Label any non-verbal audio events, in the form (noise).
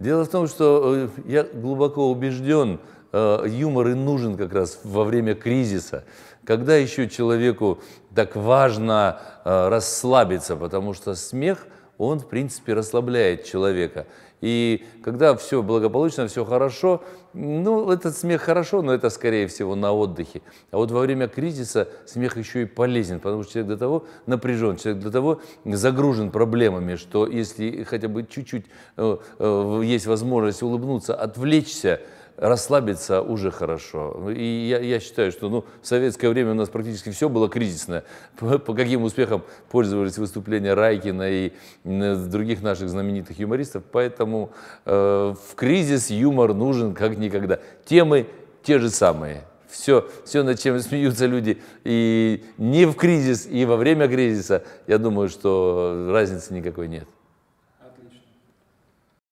Дело в том, что э, я глубоко убежден, э, юмор и нужен как раз во время кризиса, когда еще человеку так важно э, расслабиться, потому что смех – он, в принципе, расслабляет человека. И когда все благополучно, все хорошо, ну, этот смех хорошо, но это, скорее всего, на отдыхе. А вот во время кризиса смех еще и полезен, потому что человек до того напряжен, человек до того загружен проблемами, что если хотя бы чуть-чуть э, э, есть возможность улыбнуться, отвлечься, расслабиться уже хорошо. Ну, и я, я считаю, что ну, в советское время у нас практически все было кризисное. По, по каким успехам пользовались выступления Райкина и э, других наших знаменитых юмористов. Поэтому э, в кризис юмор нужен как никогда. Темы те же самые все, все, над чем (laughs) смеются люди и не в кризис, и во время кризиса, я думаю, что разницы никакой нет.